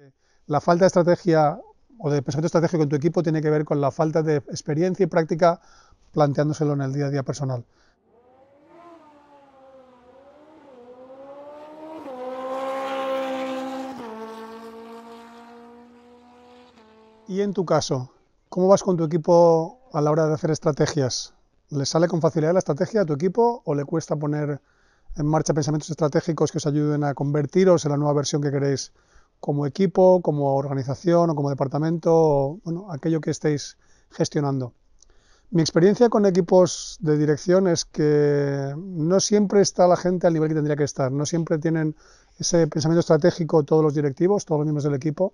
Eh, la falta de estrategia o de pensamiento estratégico en tu equipo tiene que ver con la falta de experiencia y práctica planteándoselo en el día a día personal. Y en tu caso, ¿cómo vas con tu equipo a la hora de hacer estrategias? ¿Le sale con facilidad la estrategia a tu equipo o le cuesta poner en marcha pensamientos estratégicos que os ayuden a convertiros en la nueva versión que queréis como equipo, como organización o como departamento, bueno, aquello que estéis gestionando. Mi experiencia con equipos de dirección es que no siempre está la gente al nivel que tendría que estar, no siempre tienen ese pensamiento estratégico todos los directivos, todos los miembros del equipo,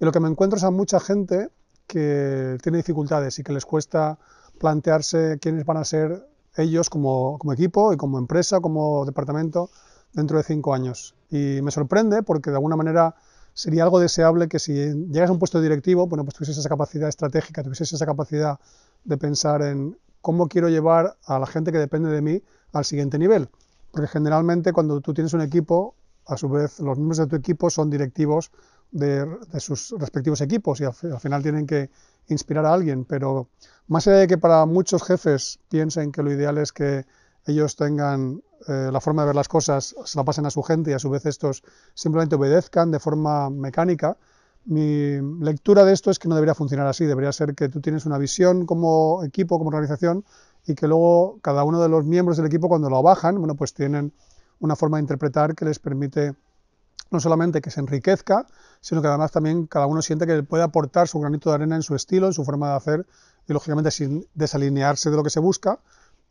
y lo que me encuentro es a mucha gente que tiene dificultades y que les cuesta plantearse quiénes van a ser ellos como, como equipo y como empresa, como departamento dentro de cinco años. Y me sorprende porque de alguna manera sería algo deseable que si llegas a un puesto directivo, bueno, pues tuvieses esa capacidad estratégica, tuvieses esa capacidad de pensar en cómo quiero llevar a la gente que depende de mí al siguiente nivel. Porque generalmente cuando tú tienes un equipo, a su vez los miembros de tu equipo son directivos de, sus respectivos equipos y al, final tienen que inspirar a alguien. Pero más allá de que para muchos jefes piensen que lo ideal es que ellos tengan eh, la forma de ver las cosas, se la pasen a su gente y a su vez estos simplemente obedezcan de forma mecánica. Mi lectura de esto es que no debería funcionar así, debería ser que tú tienes una visión como equipo, como organización, y que luego cada uno de los miembros del equipo cuando lo bajan, bueno, pues tienen una forma de interpretar que les permite no solamente que se enriquezca, sino que además también cada uno siente que puede aportar su granito de arena en su estilo, en su forma de hacer, y lógicamente sin desalinearse de lo que se busca,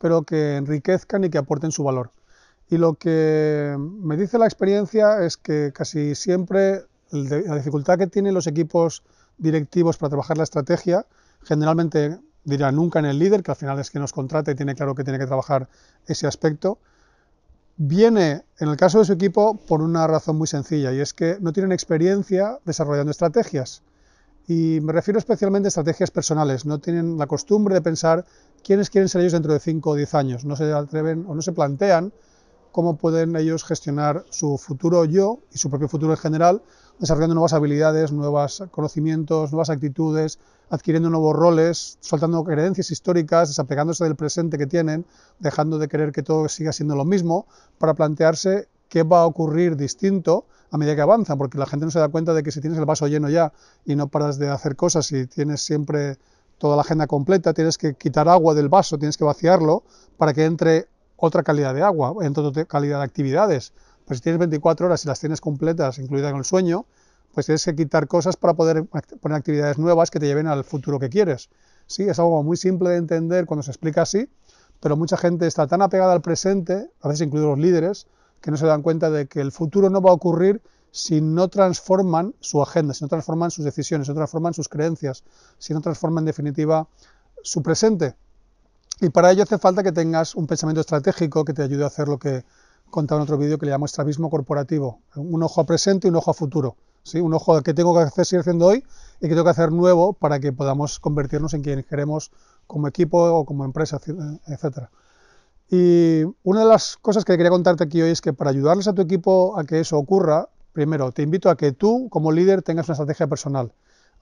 pero que enriquezcan y que aporten su valor. Y lo que me dice la experiencia es que casi siempre la dificultad que tienen los equipos directivos para trabajar la estrategia, generalmente dirá nunca en el líder, que al final es quien nos contrata y tiene claro que tiene que trabajar ese aspecto, viene, en el caso de su equipo, por una razón muy sencilla, y es que no tienen experiencia desarrollando estrategias. Y me refiero especialmente a estrategias personales. No tienen la costumbre de pensar quiénes quieren ser ellos dentro de 5 o 10 años. No se atreven o no se plantean cómo pueden ellos gestionar su futuro yo y su propio futuro en general, desarrollando nuevas habilidades, nuevos conocimientos, nuevas actitudes, adquiriendo nuevos roles, soltando creencias históricas, desapegándose del presente que tienen, dejando de querer que todo siga siendo lo mismo, para plantearse qué va a ocurrir distinto a medida que avanza, porque la gente no se da cuenta de que si tienes el vaso lleno ya y no paras de hacer cosas y tienes siempre toda la agenda completa, tienes que quitar agua del vaso, tienes que vaciarlo para que entre otra calidad de agua, entre otra calidad de actividades. Pues si tienes 24 horas y las tienes completas, incluida con el sueño, pues tienes que quitar cosas para poder poner actividades nuevas que te lleven al futuro que quieres. Sí, es algo muy simple de entender cuando se explica así, pero mucha gente está tan apegada al presente, a veces incluidos los líderes, que no se dan cuenta de que el futuro no va a ocurrir si no transforman su agenda, si no transforman sus decisiones, si no transforman sus creencias, si no transforman en definitiva su presente. Y para ello hace falta que tengas un pensamiento estratégico que te ayude a hacer lo que contaba en otro vídeo que le llamo estrabismo corporativo. Un ojo a presente y un ojo a futuro. ¿sí? Un ojo a qué tengo que hacer, seguir haciendo hoy y qué tengo que hacer nuevo para que podamos convertirnos en quien queremos como equipo o como empresa, etcétera. Y una de las cosas que quería contarte aquí hoy es que para ayudarles a tu equipo a que eso ocurra, primero, te invito a que tú, como líder, tengas una estrategia personal,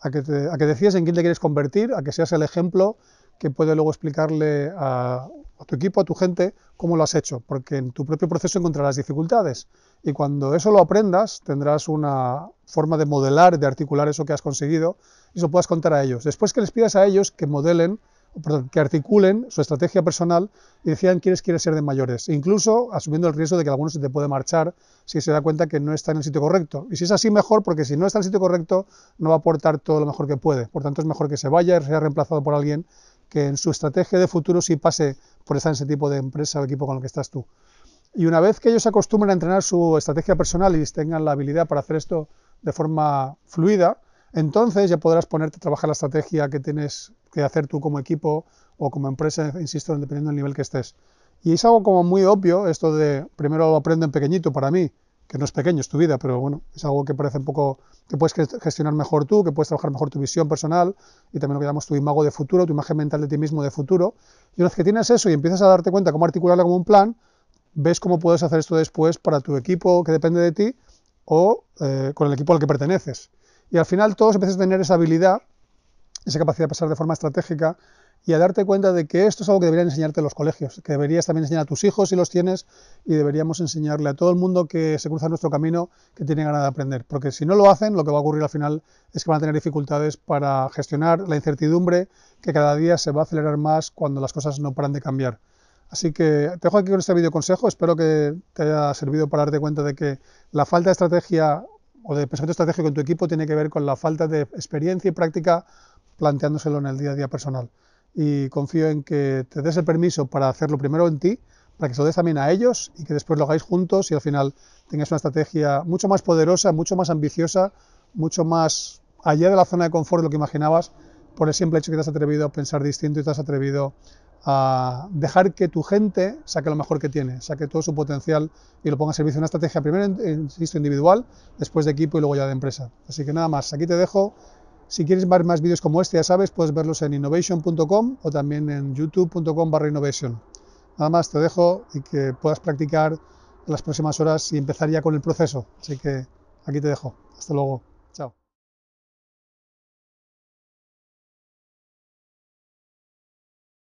a que, decidas en quién te quieres convertir, a que seas el ejemplo que puede luego explicarle a, a, tu equipo, a tu gente, cómo lo has hecho, porque en tu propio proceso encontrarás dificultades. Y cuando eso lo aprendas, tendrás una forma de modelar, de articular eso que has conseguido, y eso puedas contar a ellos. Después que les pidas a ellos que modelen que articulen su estrategia personal y decían, quiénes quieren ser de mayores, incluso asumiendo el riesgo de que alguno se te puede marchar si se da cuenta que no está en el sitio correcto. Y si es así, mejor, porque si no está en el sitio correcto, no va a aportar todo lo mejor que puede. Por tanto, es mejor que se vaya y sea reemplazado por alguien que en su estrategia de futuro sí pase por estar en ese tipo de empresa o equipo con el que estás tú. Y una vez que ellos se acostumbren a entrenar su estrategia personal y tengan la habilidad para hacer esto de forma fluida, entonces ya podrás ponerte a trabajar la estrategia que tienes que hacer tú como equipo o como empresa, insisto, dependiendo del nivel que estés. Y es algo como muy obvio esto de primero lo aprendo en pequeñito para mí, que no es pequeño, es tu vida, pero bueno, es algo que parece un poco que puedes gestionar mejor tú, que puedes trabajar mejor tu visión personal y también lo que llamamos tu imago de futuro, tu imagen mental de ti mismo de futuro. Y una vez que tienes eso y empiezas a darte cuenta cómo articularlo como un plan, ves cómo puedes hacer esto después para tu equipo que depende de ti o eh, con el equipo al que perteneces. Y al final todos empiezas a tener esa habilidad, esa capacidad de pasar de forma estratégica y a darte cuenta de que esto es algo que deberían enseñarte los colegios, que deberías también enseñar a tus hijos si los tienes y deberíamos enseñarle a todo el mundo que se cruza nuestro camino que tiene ganas de aprender, porque si no lo hacen, lo que va a ocurrir al final es que van a tener dificultades para gestionar la incertidumbre que cada día se va a acelerar más cuando las cosas no paran de cambiar. Así que te dejo aquí con este video consejo, espero que te haya servido para darte cuenta de que la falta de estrategia o de pensamiento estratégico con tu equipo tiene que ver con la falta de experiencia y práctica planteándoselo en el día a día personal. Y confío en que te des el permiso para hacerlo primero en ti, para que se lo des también a ellos y que después lo hagáis juntos y al final tengas una estrategia mucho más poderosa, mucho más ambiciosa, mucho más allá de la zona de confort de lo que imaginabas por el simple hecho que te has atrevido a pensar distinto y te has atrevido a dejar que tu gente saque lo mejor que tiene, saque todo su potencial y lo ponga a servicio de una estrategia primero, insisto, individual, después de equipo y luego ya de empresa. Así que nada más, aquí te dejo. Si quieres ver más vídeos como este, ya sabes, puedes verlos en innovation.com o también en youtube.com barra innovation. Nada más, te dejo y que puedas practicar las próximas horas y empezar ya con el proceso. Así que aquí te dejo. Hasta luego.